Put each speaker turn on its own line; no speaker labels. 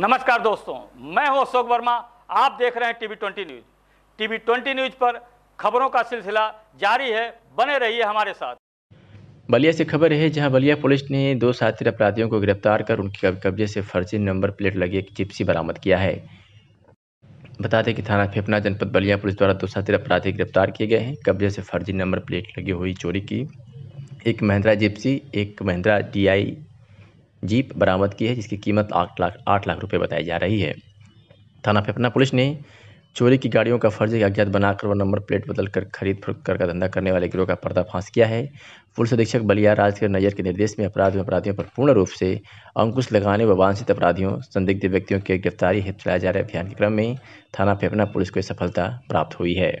नमस्कार दोस्तों मैं हूं अशोक वर्मा आप देख रहे हैं TV twenty news TV twenty news पर खबरों का सिलसिला जारी है बने रहिए हमारे साथ
बलिया से खबर है जहां बलिया पुलिस ने दो साथी अपराधियों को गिरफ्तार कर उनके कब्जे से फर्जी नंबर प्लेट लगी एक जिप्सी बरामद किया है बता दें कि थाना फेफना जनपद बलिया पुलिस द्वारा दो साथी अपराधी गिरफ्तार किए गए हैं कब्जे से फर्जी नंबर प्लेट लगी हुई चोरी की एक महिंद्रा जिप्सी एक महिंद्रा डी आई जीप बरामद की है जिसकी कीमत आठ लाख आठ लाख रुपये बताई जा रही है थाना फेफना पुलिस ने चोरी की गाड़ियों का फर्जी अज्ञात बनाकर व नंबर प्लेट बदल कर खरीद कर का धंधा करने वाले गिरोह का पर्दाफाश किया है पुलिस अधीक्षक बलिया राज के नजर के निर्देश में अपराध में अपराधियों पर पूर्ण रूप से अंकुश लगाने व
वांछित अपराधियों संदिग्ध व्यक्तियों की गिरफ्तारी हेतु चलाए जा रहे अभियान के क्रम में थाना फेफना पुलिस को सफलता प्राप्त हुई है